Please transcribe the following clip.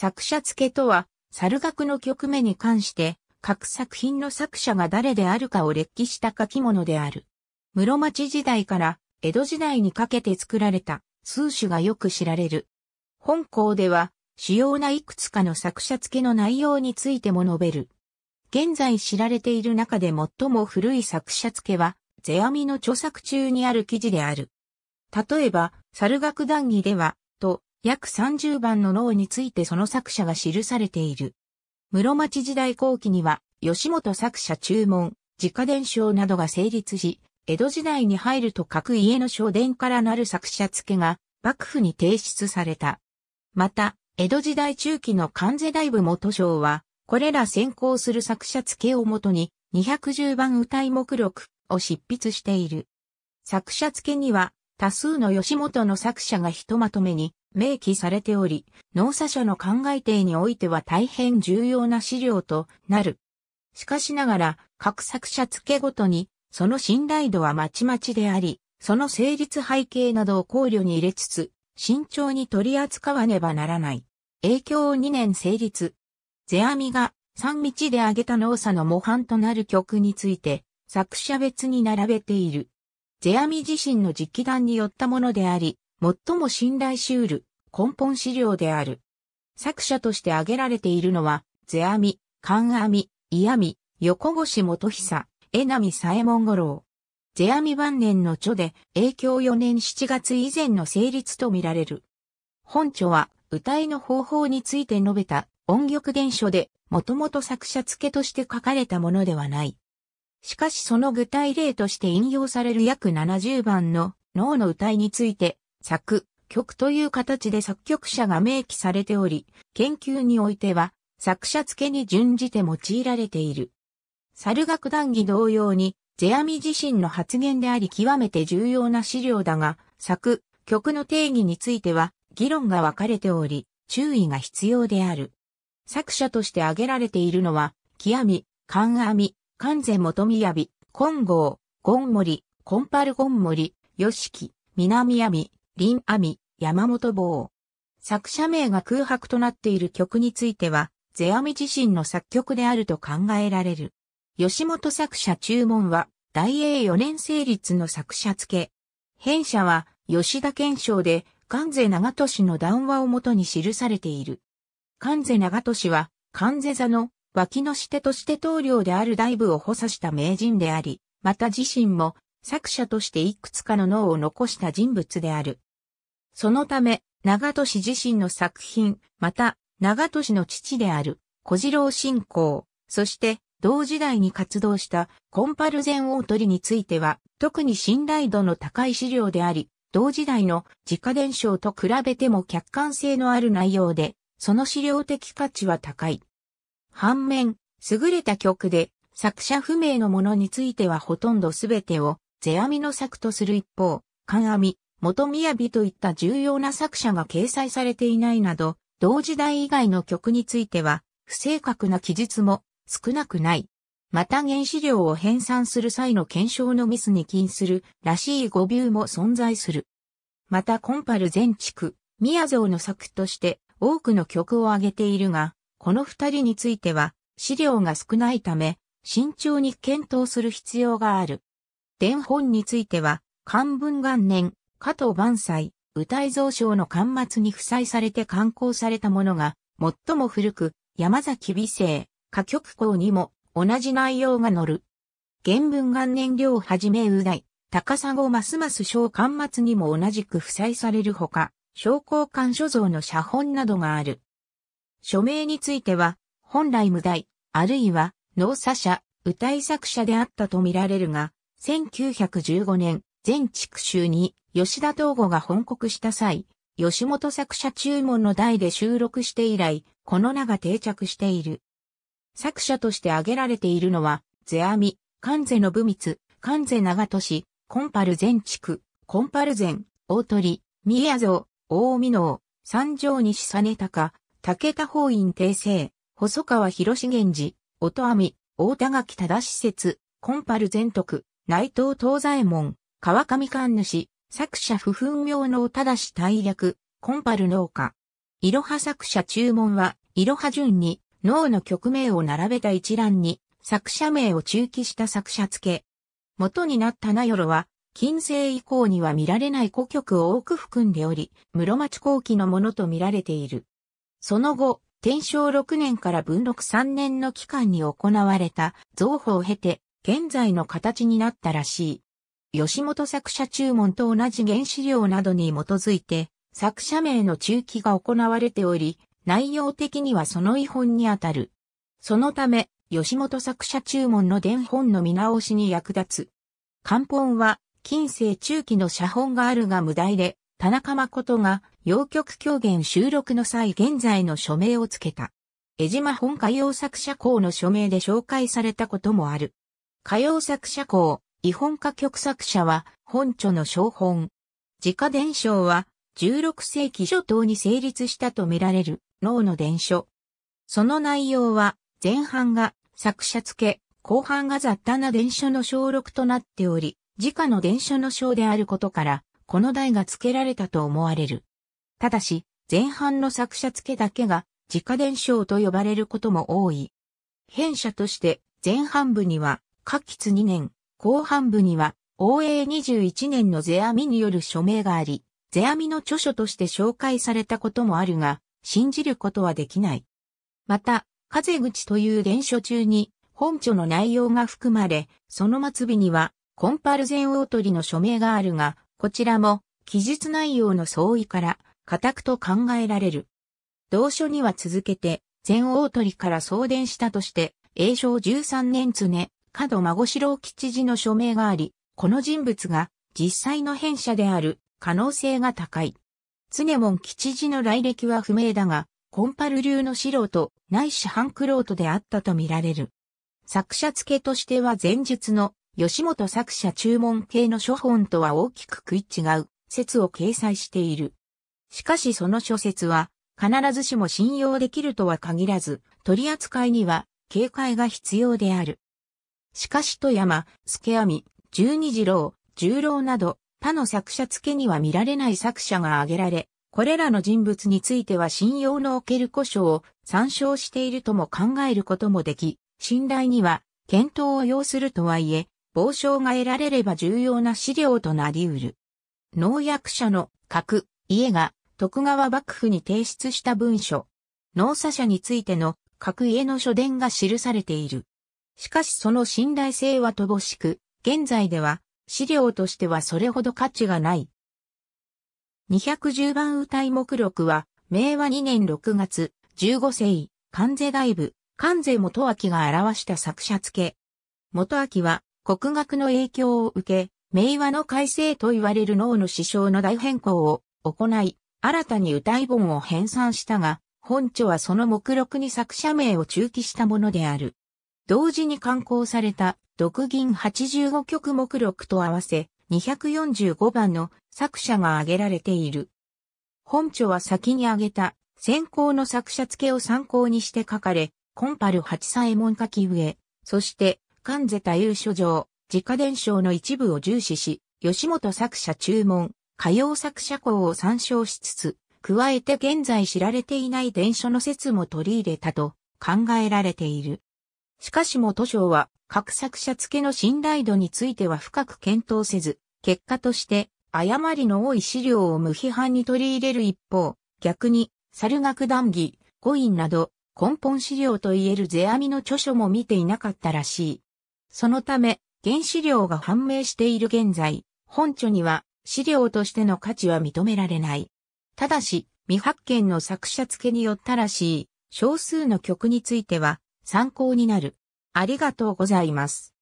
作者付けとは、猿楽の局目に関して、各作品の作者が誰であるかを列記した書き物である。室町時代から江戸時代にかけて作られた数種がよく知られる。本校では、主要ないくつかの作者付けの内容についても述べる。現在知られている中で最も古い作者付けは、世阿弥の著作中にある記事である。例えば、猿楽談義では、約30番の牢についてその作者が記されている。室町時代後期には、吉本作者注文、自家伝承などが成立し、江戸時代に入ると各家の書伝からなる作者付けが、幕府に提出された。また、江戸時代中期の関税大部元章は、これら先行する作者付けをもとに、210番歌い目録を執筆している。作者付けには、多数の吉本の作者がひとまとめに、明記されており、農作者の考え定においては大変重要な資料となる。しかしながら、各作者付けごとに、その信頼度はまちまちであり、その成立背景などを考慮に入れつつ、慎重に取り扱わねばならない。影響を2年成立。ゼアミが三道で挙げた農作の模範となる曲について、作者別に並べている。ゼアミ自身の実機によったものであり、最も信頼しうる根本資料である。作者として挙げられているのは、世阿弥、観阿弥、伊阿弥、横越元久、江波左衛門五郎。世阿弥晩年の著で、影響4年7月以前の成立とみられる。本著は、歌いの方法について述べた音曲伝書で、もともと作者付けとして書かれたものではない。しかしその具体例として引用される約70番の脳の歌いについて、作、曲という形で作曲者が明記されており、研究においては作者付けに準じて用いられている。猿楽談義同様に、世阿弥自身の発言であり極めて重要な資料だが、作、曲の定義については議論が分かれており、注意が必要である。作者として挙げられているのは、極弥、観阿弥、勘世元雅、金剛、ゴンモリ、コンパルゴンモリ、吉木、南阿弥、林阿弥、山本坊。作者名が空白となっている曲については、世阿弥自身の作曲であると考えられる。吉本作者注文は、大英4年成立の作者付け。編者は、吉田憲章で、関税長俊の談話をもとに記されている。関税長俊は、関税座の脇のしてとして棟梁である大部を補佐した名人であり、また自身も作者としていくつかの脳を残した人物である。そのため、長門氏自身の作品、また、長門氏の父である、小次郎信仰、そして、同時代に活動したコンパルゼン大鳥については、特に信頼度の高い資料であり、同時代の自家伝承と比べても客観性のある内容で、その資料的価値は高い。反面、優れた曲で、作者不明のものについてはほとんど全てを、世阿弥の作とする一方、観阿弥、元宮美といった重要な作者が掲載されていないなど、同時代以外の曲については、不正確な記述も少なくない。また原資料を編纂する際の検証のミスに起因するらしい誤謬も存在する。またコンパル全地区、宮蔵の作として多くの曲を挙げているが、この二人については資料が少ないため、慎重に検討する必要がある。伝本については、漢文元年、加藤万歳、歌い蔵書の巻末に付載されて刊行されたものが、最も古く、山崎美生、歌曲校にも同じ内容が載る。原文元年量はじめうだい、高砂ますます小巻末にも同じく付載されるほか、商工館所蔵の写本などがある。署名については、本来無題、あるいは、農作者、歌い作者であったとみられるが、1915年、全地区州に、吉田東吾が本国した際、吉本作者注文の代で収録して以来、この名が定着している。作者として挙げられているのは、世阿弥、関世信光、関世長市、コンパル全地区、コンパル全、大鳥、三谷像、大美能、三条西実高、武田法院訂正、細川広重寺、音阿弥、大田垣忠施設、コンパル全徳、内藤東左衛門、川上神主、作者不噴妙能ただし大略、コンパル農家。いろは作者注文は、いろは順に、脳の曲名を並べた一覧に、作者名を中記した作者付け。元になったなよろは、近世以降には見られない古曲を多く含んでおり、室町後期のものと見られている。その後、天正6年から文禄3年の期間に行われた造法を経て、現在の形になったらしい。吉本作者注文と同じ原資料などに基づいて、作者名の中期が行われており、内容的にはその違本にあたる。そのため、吉本作者注文の伝本の見直しに役立つ。漢本は、近世中期の写本があるが無題で、田中誠が、洋曲狂言収録の際現在の署名をつけた。江島本歌謡作者校の署名で紹介されたこともある。歌謡作者校。日本歌曲作者は本著の小本。自家伝承は16世紀初頭に成立したとみられる脳の伝書。その内容は前半が作者付け、後半が雑多な伝書の小録となっており、自家の伝書の章であることから、この題が付けられたと思われる。ただし、前半の作者付けだけが自家伝承と呼ばれることも多い。編者として前半部には、下吉2年、後半部には、応永21年の世阿弥による署名があり、世阿弥の著書として紹介されたこともあるが、信じることはできない。また、風口という伝書中に、本著の内容が含まれ、その末尾には、コンパルゼン大鳥の署名があるが、こちらも、記述内容の相違から、固くと考えられる。同書には続けて、全大鳥から送電したとして、永正13年常、角孫四郎吉次の署名があり、この人物が実際の編者である可能性が高い。常門吉次の来歴は不明だが、コンパル流の素人、ないし半クロートであったと見られる。作者付けとしては前述の吉本作者注文系の書本とは大きく食い違う説を掲載している。しかしその諸説は必ずしも信用できるとは限らず、取り扱いには警戒が必要である。しかし富山、助弥、十二次郎、十郎など、他の作者付けには見られない作者が挙げられ、これらの人物については信用のおける故障を参照しているとも考えることもでき、信頼には検討を要するとはいえ、傍証が得られれば重要な資料となり得る。農薬者の核、家が徳川幕府に提出した文書。農作者についての各家の書伝が記されている。しかしその信頼性は乏しく、現在では資料としてはそれほど価値がない。210番歌い目録は、明和2年6月、15世紀、関税外部、関税元明が表した作者付け。元明は、国学の影響を受け、明和の改正と言われる脳の師匠の大変更を行い、新たに歌い本を編纂したが、本著はその目録に作者名を中記したものである。同時に刊行された、独銀85曲目録と合わせ、245番の作者が挙げられている。本著は先に挙げた、先行の作者付けを参考にして書かれ、コンパル八左衛門書き上、そして、関瀬太夫書状、自家伝承の一部を重視し、吉本作者注文、歌謡作者校を参照しつつ、加えて現在知られていない伝書の説も取り入れたと考えられている。しかしも図書は、各作者付けの信頼度については深く検討せず、結果として、誤りの多い資料を無批判に取り入れる一方、逆に、猿学談義、五院など、根本資料といえる世阿弥の著書も見ていなかったらしい。そのため、原資料が判明している現在、本著には資料としての価値は認められない。ただし、未発見の作者付けによったらしい、少数の曲については、参考になる。ありがとうございます。